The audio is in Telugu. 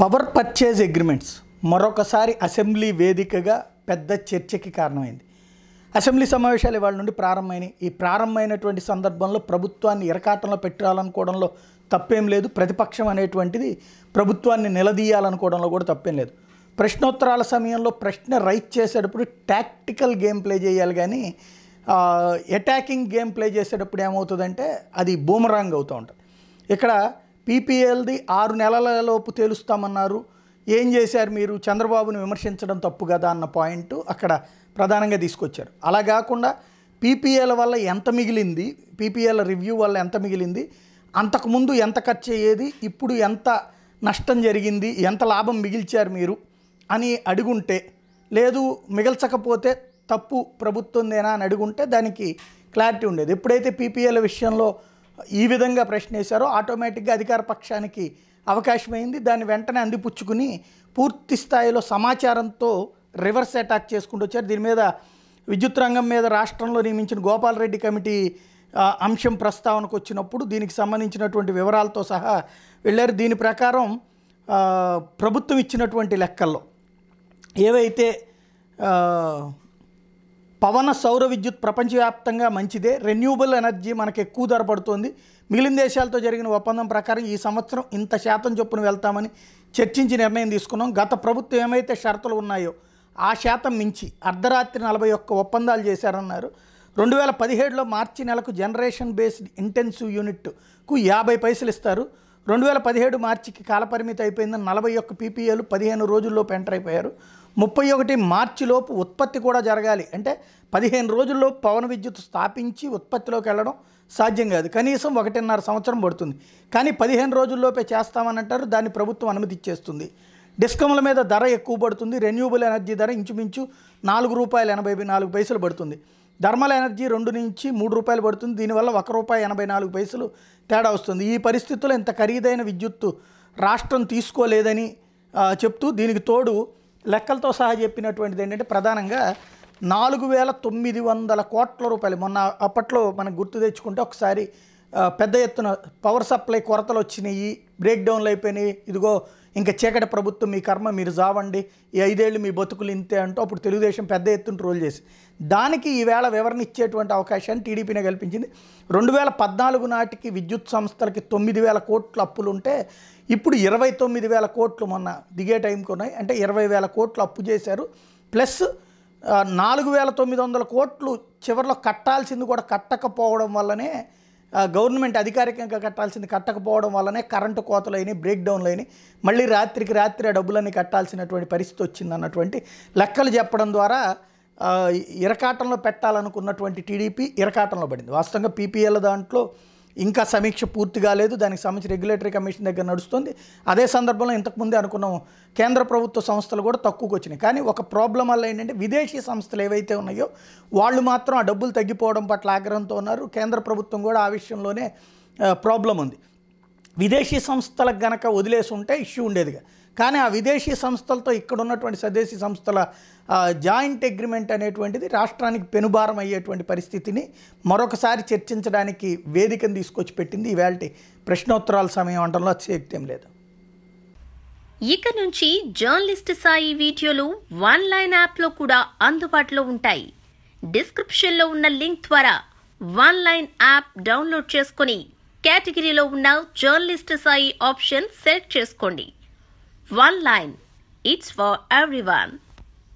పవర్ పర్చేజ్ అగ్రిమెంట్స్ మరొకసారి అసెంబ్లీ వేదికగా పెద్ద చర్చకి కారణమైంది అసెంబ్లీ సమావేశాలు ఇవాళ నుండి ప్రారంభమైనవి ఈ ప్రారంభమైనటువంటి సందర్భంలో ప్రభుత్వాన్ని ఇరకాటంలో పెట్టాలనుకోవడంలో తప్పేం లేదు ప్రతిపక్షం అనేటువంటిది ప్రభుత్వాన్ని నిలదీయాలనుకోవడంలో కూడా తప్పేం లేదు ప్రశ్నోత్తరాల సమయంలో ప్రశ్న రైట్ చేసేటప్పుడు టాక్టికల్ గేమ్ ప్లే చేయాలి కానీ అటాకింగ్ గేమ్ ప్లే చేసేటప్పుడు ఏమవుతుందంటే అది బూమరాంగ్ అవుతూ ఉంటుంది ఇక్కడ పీపీఎల్ది ఆరు నెలలలోపు తేలుస్తామన్నారు ఏం చేశారు మీరు చంద్రబాబును విమర్శించడం తప్పు కదా అన్న పాయింట్ అక్కడ ప్రధానంగా తీసుకొచ్చారు అలా కాకుండా పీపీఎల్ వల్ల ఎంత మిగిలింది పీపీఎల్ రివ్యూ వల్ల ఎంత మిగిలింది అంతకుముందు ఎంత ఖర్చు అయ్యేది ఇప్పుడు ఎంత నష్టం జరిగింది ఎంత లాభం మిగిల్చారు మీరు అని అడుగుంటే లేదు మిగల్చకపోతే తప్పు ప్రభుత్వందేనా అని అడుగుంటే దానికి క్లారిటీ ఉండేది ఎప్పుడైతే పీపీఎల్ విషయంలో ఈ విధంగా ప్రశ్న వేశారో ఆటోమేటిక్గా అధికార పక్షానికి అవకాశమైంది దాన్ని వెంటనే అందిపుచ్చుకుని పూర్తి స్థాయిలో సమాచారంతో రివర్స్ అటాక్ చేసుకుంటూ వచ్చారు దీని మీద విద్యుత్ రంగం మీద రాష్ట్రంలో నియమించిన గోపాలరెడ్డి కమిటీ అంశం ప్రస్తావనకు వచ్చినప్పుడు దీనికి సంబంధించినటువంటి వివరాలతో సహా వెళ్ళారు దీని ప్రకారం ప్రభుత్వం ఇచ్చినటువంటి లెక్కల్లో ఏవైతే పవన సౌర విద్యుత్ ప్రపంచవ్యాప్తంగా మంచిదే రెన్యూబుల్ ఎనర్జీ మనకు ఎక్కువ ధర పడుతుంది మిగిలిన దేశాలతో జరిగిన ఒప్పందం ప్రకారం ఈ సంవత్సరం ఇంత శాతం చొప్పున వెళ్తామని చర్చించి నిర్ణయం తీసుకున్నాం గత ప్రభుత్వం ఏమైతే షరతులు ఉన్నాయో ఆ శాతం మించి అర్ధరాత్రి నలభై ఒక్క ఒప్పందాలు చేశారన్నారు రెండు వేల పదిహేడులో మార్చి నెలకు జనరేషన్ బేస్డ్ ఇంటెన్సివ్ యూనిట్కు యాభై పైసలు ఇస్తారు రెండు వేల పదిహేడు మార్చికి కాలపరిమితి అయిపోయిందని నలభై ఒక్క పీపీఏలు పదిహేను రోజుల్లో ఎంటర్ అయిపోయారు ముప్పై ఒకటి మార్చిలోపు ఉత్పత్తి కూడా జరగాలి అంటే పదిహేను రోజుల్లో పవన విద్యుత్ స్థాపించి ఉత్పత్తిలోకి వెళ్ళడం సాధ్యం కాదు కనీసం ఒకటిన్నర సంవత్సరం పడుతుంది కానీ పదిహేను రోజుల్లోపే చేస్తామని అంటారు దాన్ని ప్రభుత్వం అనుమతి ఇచ్చేస్తుంది డిస్కమ్ల మీద ధర ఎక్కువ పడుతుంది రెన్యూబుల్ ఎనర్జీ ధర ఇంచుమించు నాలుగు రూపాయలు ఎనభై నాలుగు పైసలు పడుతుంది థర్మల్ ఎనర్జీ రెండు నుంచి మూడు రూపాయలు పడుతుంది దీనివల్ల ఒక రూపాయి ఎనభై నాలుగు పైసలు తేడా వస్తుంది ఈ పరిస్థితుల్లో ఇంత ఖరీదైన విద్యుత్తు రాష్ట్రం తీసుకోలేదని చెప్తూ దీనికి తోడు లెక్కలతో సహా చెప్పినటువంటిది ఏంటంటే ప్రధానంగా నాలుగు వేల తొమ్మిది వందల కోట్ల రూపాయలు మొన్న అప్పట్లో మనం గుర్తు తెచ్చుకుంటే ఒకసారి పెద్ద ఎత్తున పవర్ సప్లై కొరతలు వచ్చినాయి బ్రేక్ డౌన్లు అయిపోయినాయి ఇదిగో ఇంకా చీకటి ప్రభుత్వం మీ కర్మ మీరు జావండి ఈ ఐదేళ్ళు మీ బతుకులు ఇంతే అంటూ అప్పుడు తెలుగుదేశం పెద్ద ఎత్తున రోల్ చేసి దానికి ఈవేళ వివరణ ఇచ్చేటువంటి అవకాశాన్ని టీడీపీనే కల్పించింది రెండు వేల పద్నాలుగు నాటికి విద్యుత్ సంస్థలకి తొమ్మిది వేల కోట్లు అప్పులు ఉంటే ఇప్పుడు ఇరవై తొమ్మిది వేల కోట్లు మొన్న దిగే టైంకి ఉన్నాయి అంటే ఇరవై వేల కోట్లు అప్పు చేశారు ప్లస్ నాలుగు వేల తొమ్మిది వందల కోట్లు చివరిలో కట్టాల్సింది కూడా కట్టకపోవడం వల్లనే గవర్నమెంట్ అధికారికంగా కట్టాల్సింది కట్టకపోవడం వల్లనే కరెంటు కోతలు అయినాయి బ్రేక్ డౌన్లు అయినాయి మళ్ళీ రాత్రికి రాత్రి డబ్బులన్నీ కట్టాల్సినటువంటి పరిస్థితి వచ్చింది అన్నటువంటి లెక్కలు చెప్పడం ద్వారా ఇరకాటంలో పెట్టాలనుకున్నటువంటి టీడీపీ ఇరకాటంలో పడింది వాస్తవంగా పీపీఎల్ దాంట్లో ఇంకా సమీక్ష పూర్తి కాలేదు దానికి సంబంధించి రెగ్యులేటరీ కమిషన్ దగ్గర నడుస్తుంది అదే సందర్భంలో ఇంతకుముందే అనుకున్నాం కేంద్ర ప్రభుత్వ సంస్థలు కూడా తక్కువకు వచ్చినాయి కానీ ఒక ప్రాబ్లం వల్ల ఏంటంటే విదేశీ సంస్థలు ఏవైతే ఉన్నాయో వాళ్ళు మాత్రం ఆ డబ్బులు తగ్గిపోవడం పట్ల ఆగ్రహంతో ఉన్నారు కేంద్ర ప్రభుత్వం కూడా ఆ విషయంలోనే ప్రాబ్లం ఉంది విదేశీ సంస్థలకు గనక వదిలేసి ఉంటే ఇష్యూ ఉండేదిగా కానీ ఆ విదేశీ సంస్థలతో ఇక్కడ ఉన్నటువంటి స్వదేశీ సంస్థల జాయింట్ అగ్రిమెంట్ అనేటువంటిది రాష్ట్రానికి పెనుభారం అయ్యేటువంటి పరిస్థితిని మరొకసారి చర్చించడానికి వేదికను తీసుకొచ్చి పెట్టింది ఇవాళ ప్రశ్నోత్తరాల సమయం అంటంలో అతిశయక్తి లేదు ఇక నుంచి జర్నలిస్ట్ సాయి వీడియోలు వన్ లైన్ యాప్లో కూడా అందుబాటులో ఉంటాయి డిస్క్రిప్షన్లో ఉన్న లింక్ ద్వారా వన్ లైన్ యాప్ డౌన్లోడ్ చేసుకుని కేటగిరీలో ఉన్న జర్నలిస్ట్ సాయి ఆప్షన్ సెలెక్ట్ చేసుకోండి One line. It's for everyone.